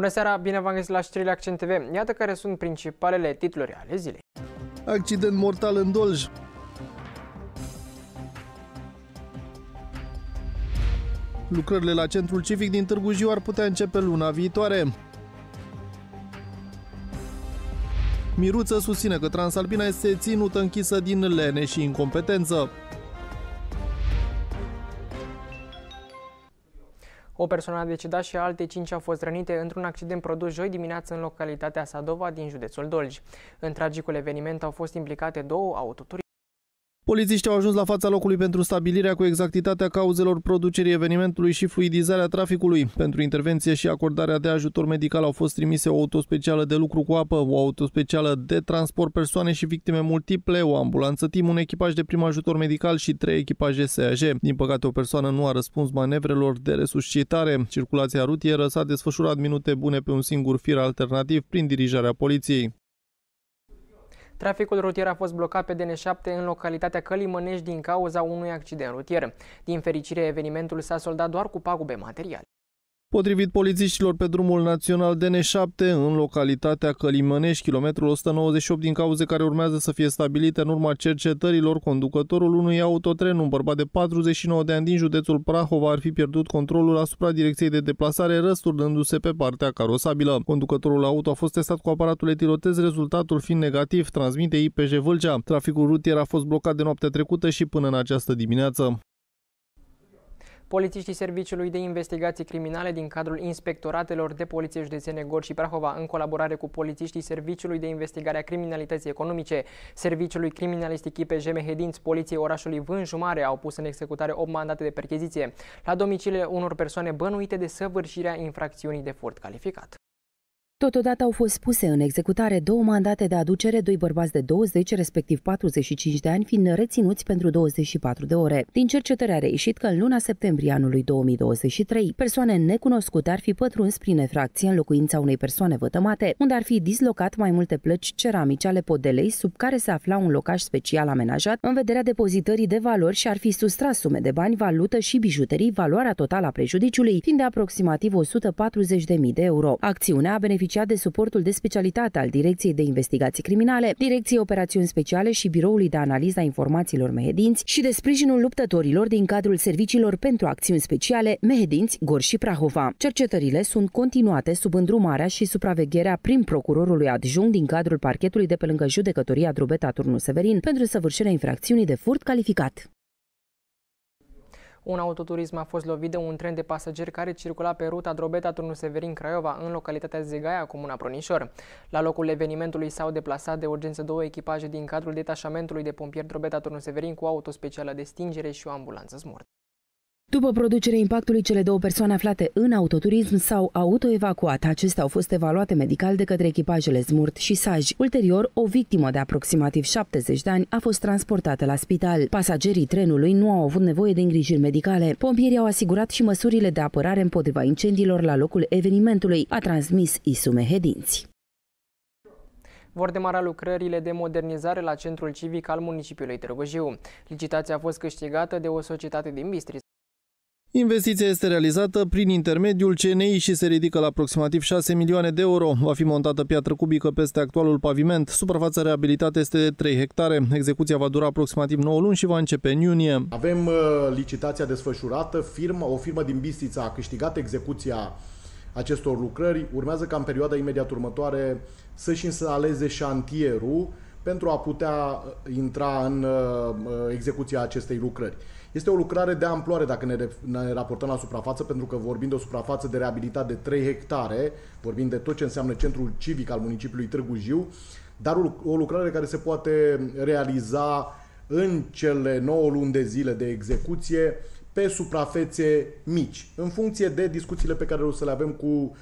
Bună seara, bine v-am găsit la știrile Accent TV. Iată care sunt principalele titluri ale zilei. Accident mortal în Dolj. Lucrările la centrul civic din Târgu Jiu ar putea începe luna viitoare. Miruță susține că Transalpina este ținută închisă din lene și incompetență. O persoană a decedat și alte cinci au fost rănite într-un accident produs joi dimineață în localitatea Sadova din județul Dolj. În tragicul eveniment au fost implicate două autoturi. Polițiștii au ajuns la fața locului pentru stabilirea cu exactitatea cauzelor producerii evenimentului și fluidizarea traficului. Pentru intervenție și acordarea de ajutor medical au fost trimise o autospecială de lucru cu apă, o autospecială de transport persoane și victime multiple, o ambulanță timp, un echipaj de prim ajutor medical și trei echipaje SAJ. Din păcate, o persoană nu a răspuns manevrelor de resuscitare. Circulația rutieră s-a desfășurat minute bune pe un singur fir alternativ prin dirijarea poliției. Traficul rutier a fost blocat pe DN7 în localitatea Călimănești din cauza unui accident rutier. Din fericire, evenimentul s-a soldat doar cu pagube materiale. Potrivit polițiștilor pe drumul național DN7, în localitatea Călimănești, kilometrul 198 din cauze care urmează să fie stabilite în urma cercetărilor, conducătorul unui autotren, un bărbat de 49 de ani din județul Prahova, ar fi pierdut controlul asupra direcției de deplasare, răsturnându-se pe partea carosabilă. Conducătorul auto a fost testat cu aparatul etilotez, rezultatul fiind negativ, transmite IPJ Vâlcea. Traficul rutier a fost blocat de noaptea trecută și până în această dimineață. Polițiștii Serviciului de Investigații Criminale din cadrul Inspectoratelor de Poliție Județene Gorj și Prahova, în colaborare cu polițiștii Serviciului de Investigare a Criminalității Economice, Serviciului Criminalistic IPJ Mehedinț, Poliției Orașului Vânjumare au pus în executare 8 mandate de percheziție la domiciliile unor persoane bănuite de săvârșirea infracțiunii de furt calificat. Totodată au fost puse în executare două mandate de aducere, doi bărbați de 20, respectiv 45 de ani, fiind reținuți pentru 24 de ore. Din cercetare a reieșit că în luna septembrie anului 2023, persoane necunoscute ar fi pătruns prin efracție în locuința unei persoane vătămate, unde ar fi dislocat mai multe plăci ceramice ale podelei, sub care se afla un locaș special amenajat, în vederea depozitării de valori și ar fi sustras sume de bani, valută și bijuterii, valoarea totală a prejudiciului fiind de aproximativ 140.000 de euro. Acțiunea a beneficiat beneficiat de suportul de specialitate al Direcției de Investigații Criminale, Direcției Operațiuni Speciale și Biroului de analiză a Informațiilor Mehedinți și de sprijinul luptătorilor din cadrul serviciilor pentru acțiuni speciale Mehedinți, Gor și Prahova. Cercetările sunt continuate sub îndrumarea și supravegherea prim procurorului adjunct din cadrul parchetului de pe lângă judecătoria Drobeta Turnu Severin pentru săvârșirea infracțiunii de furt calificat. Un autoturism a fost lovit de un tren de pasageri care circula pe ruta Drobeta-Turnul Severin-Craiova în localitatea Zigaia, comuna Pronișor. La locul evenimentului s-au deplasat de urgență două echipaje din cadrul detașamentului de pompieri Drobeta-Turnul Severin cu auto specială de stingere și o ambulanță smurt. După producerea impactului, cele două persoane aflate în autoturism s-au autoevacuat. Acestea au fost evaluate medical de către echipajele Zmurt și Saj. Ulterior, o victimă de aproximativ 70 de ani a fost transportată la spital. Pasagerii trenului nu au avut nevoie de îngrijiri medicale. Pompierii au asigurat și măsurile de apărare împotriva incendiilor la locul evenimentului, a transmis Isume Hedinți. Vor demara lucrările de modernizare la centrul civic al municipiului Târgu Jiu. Licitația a fost câștigată de o societate din Bistrița. Investiția este realizată prin intermediul CNI și se ridică la aproximativ 6 milioane de euro. Va fi montată piatră cubică peste actualul paviment. Suprafața reabilitată este de 3 hectare. Execuția va dura aproximativ 9 luni și va începe în iunie. Avem uh, licitația desfășurată, firma, o firmă din Bistița a câștigat execuția acestor lucrări. Urmează ca în perioada imediat următoare să-și instaleze șantierul pentru a putea uh, intra în uh, uh, execuția acestei lucrări. Este o lucrare de amploare dacă ne, ne raportăm la suprafață, pentru că vorbim de o suprafață de reabilitat de 3 hectare, vorbim de tot ce înseamnă centrul civic al municipiului Târgu Jiu, dar o lucrare care se poate realiza în cele 9 luni de zile de execuție pe suprafețe mici, în funcție de discuțiile pe care o să le avem cu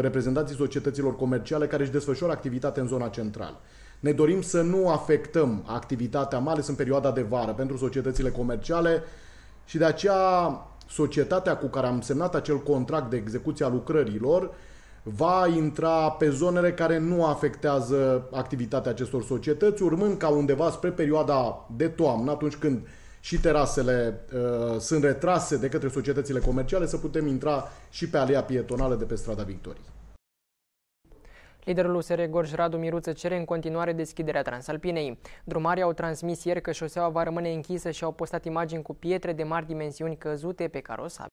reprezentanții societăților comerciale care își desfășoară activitate în zona centrală. Ne dorim să nu afectăm activitatea, mai ales în perioada de vară, pentru societățile comerciale și de aceea societatea cu care am semnat acel contract de execuție a lucrărilor va intra pe zonele care nu afectează activitatea acestor societăți, urmând ca undeva spre perioada de toamnă, atunci când și terasele uh, sunt retrase de către societățile comerciale, să putem intra și pe alea pietonală de pe strada Victoriei. Liderul USR Gorj Radu Miruță cere în continuare deschiderea Transalpinei. Drumarii au transmis ieri că șoseaua va rămâne închisă și au postat imagini cu pietre de mari dimensiuni căzute pe carosabil.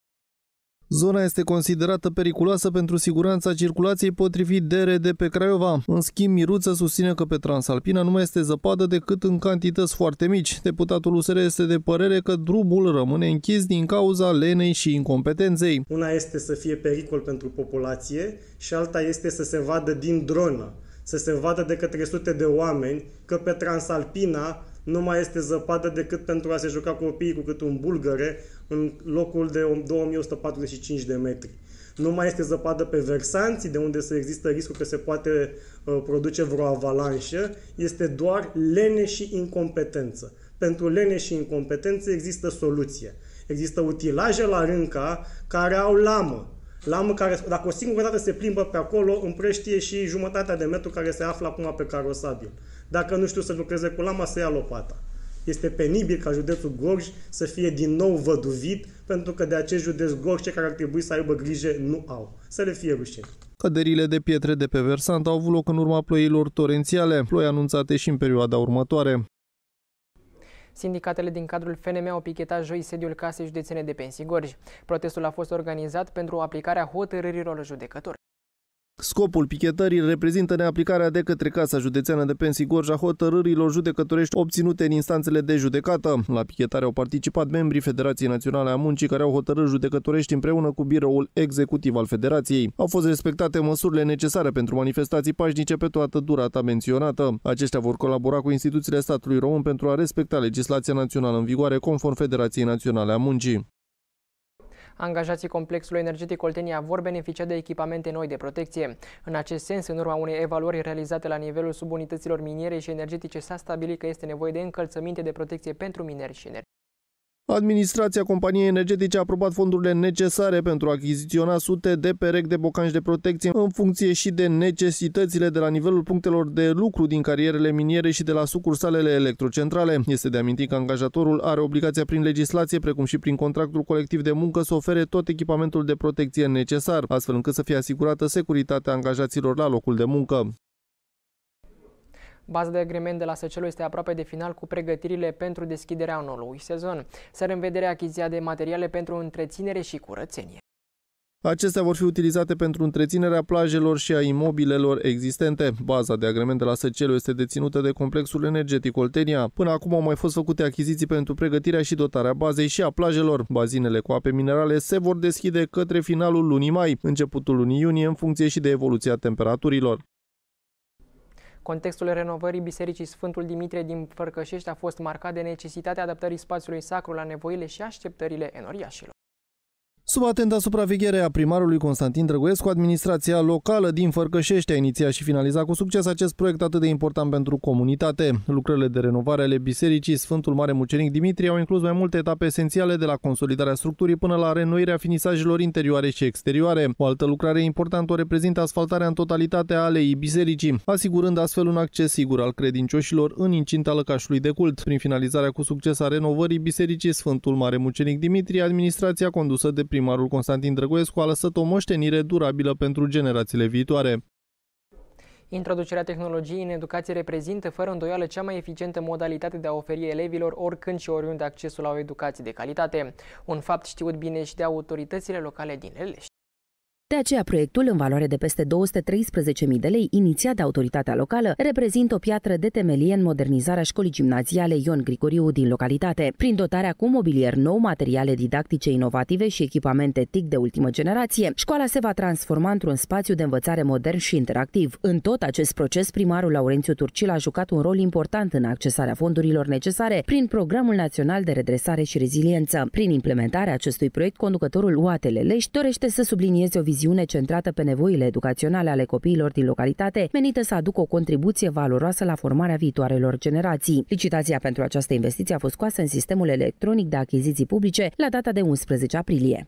Zona este considerată periculoasă pentru siguranța circulației potrivit DRD pe Craiova. În schimb, Miruță susține că pe Transalpina nu mai este zăpadă decât în cantități foarte mici. Deputatul USR este de părere că drumul rămâne închis din cauza lenei și incompetenței. Una este să fie pericol pentru populație și alta este să se vadă din dronă, să se vadă de către sute de oameni că pe Transalpina nu mai este zăpadă decât pentru a se juca copiii cu cât un bulgăre, în locul de 2145 de metri. Nu mai este zăpadă pe versanții, de unde să există riscul că se poate uh, produce vreo avalanșă, este doar lene și incompetență. Pentru lene și incompetență există soluție. Există utilaje la rânca care au lamă. Lamă care, dacă o singură dată se plimbă pe acolo, împrăștie și jumătatea de metru care se află acum pe carosabil. Dacă nu știu să lucreze cu lama, să ia lopata. Este penibil ca județul Gorj să fie din nou văduvit, pentru că de acest județ Gorj, cei care ar trebui să aibă grijă nu au. Să le fie rușine. Căderile de pietre de pe versant au avut loc în urma ploilor torențiale, ploi anunțate și în perioada următoare. Sindicatele din cadrul FNM au pichetat joi sediul Casei Județene de Pensii Gorj. Protestul a fost organizat pentru aplicarea hotărârilor judecători. Scopul pichetării reprezintă neaplicarea de către Casa Județeană de Pensii Gorj hotărârilor judecătorești obținute în instanțele de judecată. La pichetare au participat membrii Federației Naționale a Muncii care au hotărât judecătorești împreună cu biroul executiv al Federației. Au fost respectate măsurile necesare pentru manifestații pașnice pe toată durata menționată. Aceștia vor colabora cu instituțiile statului român pentru a respecta legislația națională în vigoare conform Federației Naționale a Muncii. Angajații complexului energetic Oltenia vor beneficia de echipamente noi de protecție. În acest sens, în urma unei evaluări realizate la nivelul subunităților miniere și energetice, s-a stabilit că este nevoie de încălțăminte de protecție pentru mineri și energie. Administrația companiei energetice a aprobat fondurile necesare pentru a achiziționa sute de perechi de bocanci de protecție în funcție și de necesitățile de la nivelul punctelor de lucru din carierele miniere și de la sucursalele electrocentrale. Este de amintit că angajatorul are obligația prin legislație, precum și prin contractul colectiv de muncă, să ofere tot echipamentul de protecție necesar, astfel încât să fie asigurată securitatea angajaților la locul de muncă. Baza de agrement de la Săcelul este aproape de final cu pregătirile pentru deschiderea noului sezon. Să în vedere achiziția de materiale pentru întreținere și curățenie. Acestea vor fi utilizate pentru întreținerea plajelor și a imobilelor existente. Baza de agrement de la Săcelu este deținută de complexul energetic Oltenia. Până acum au mai fost făcute achiziții pentru pregătirea și dotarea bazei și a plajelor. Bazinele cu ape minerale se vor deschide către finalul lunii mai, începutul lunii iunie, în funcție și de evoluția temperaturilor. Contextul renovării Bisericii Sfântul Dimitrie din Fărcășești a fost marcat de necesitatea adaptării spațiului sacru la nevoile și așteptările enoriașilor. Sub atenta supraveghere a primarului Constantin Drăguescu, administrația locală din Fărcășești a inițiat și finalizat cu succes acest proiect atât de important pentru comunitate. Lucrările de renovare ale Bisericii Sfântul Mare Mucenic Dimitrie au inclus mai multe etape esențiale de la consolidarea structurii până la renoirea finisajelor interioare și exterioare. O altă lucrare importantă o reprezintă asfaltarea în totalitate a aleii bisericii, asigurând astfel un acces sigur al credincioșilor în incinta lăcașului de cult. Prin finalizarea cu succes a renovării Bisericii Sfântul Mare Mucenic Dimitrie, administrația condusă de primarul Constantin Drăguescu a lăsat o moștenire durabilă pentru generațiile viitoare. Introducerea tehnologiei în educație reprezintă fără îndoială cea mai eficientă modalitate de a oferi elevilor oricând și oriunde accesul la o educație de calitate. Un fapt știut bine și de autoritățile locale din Lelești. De aceea, proiectul, în valoare de peste 213.000 de lei, inițiat de autoritatea locală, reprezintă o piatră de temelie în modernizarea școlii gimnaziale Ion Grigoriu din localitate, prin dotarea cu mobilier nou, materiale didactice inovative și echipamente TIC de ultimă generație. Școala se va transforma într-un spațiu de învățare modern și interactiv. În tot acest proces, primarul Laurențiu Turcil a jucat un rol important în accesarea fondurilor necesare prin Programul Național de Redresare și Reziliență. Prin implementarea acestui proiect, conducătorul UATL Lești dorește să sublinieze o viziune viziune centrată pe nevoile educaționale ale copiilor din localitate, menită să aducă o contribuție valoroasă la formarea viitoarelor generații. Licitația pentru această investiție a fost scoasă în sistemul electronic de achiziții publice la data de 11 aprilie.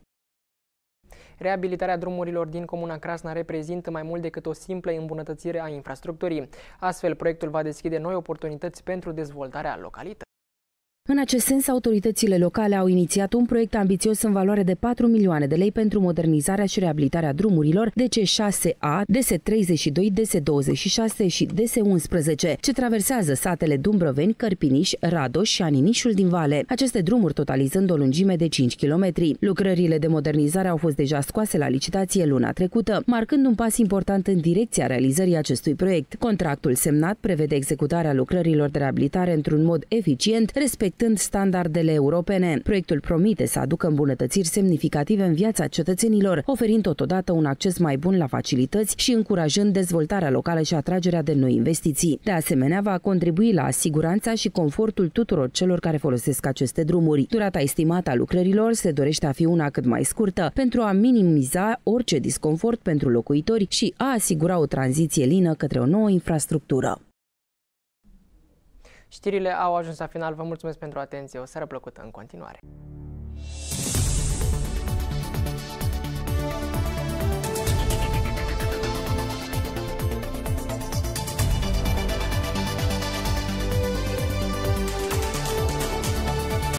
Reabilitarea drumurilor din Comuna Crasna reprezintă mai mult decât o simplă îmbunătățire a infrastructurii. Astfel, proiectul va deschide noi oportunități pentru dezvoltarea localității. În acest sens, autoritățile locale au inițiat un proiect ambițios în valoare de 4 milioane de lei pentru modernizarea și reabilitarea drumurilor DC6A, DS32, DS26 și DS11, ce traversează satele Dumbrăveni, Cărpiniș, Radoș și Aninișul din Vale, aceste drumuri totalizând o lungime de 5 km. Lucrările de modernizare au fost deja scoase la licitație luna trecută, marcând un pas important în direcția realizării acestui proiect. Contractul semnat prevede executarea lucrărilor de reabilitare într-un mod eficient, respect respectând standardele europene. Proiectul promite să aducă îmbunătățiri semnificative în viața cetățenilor, oferind totodată un acces mai bun la facilități și încurajând dezvoltarea locală și atragerea de noi investiții. De asemenea, va contribui la siguranța și confortul tuturor celor care folosesc aceste drumuri. Durata estimată a lucrărilor se dorește a fi una cât mai scurtă pentru a minimiza orice disconfort pentru locuitori și a asigura o tranziție lină către o nouă infrastructură. Știrile au ajuns la final. Vă mulțumesc pentru atenție. O seară plăcută în continuare.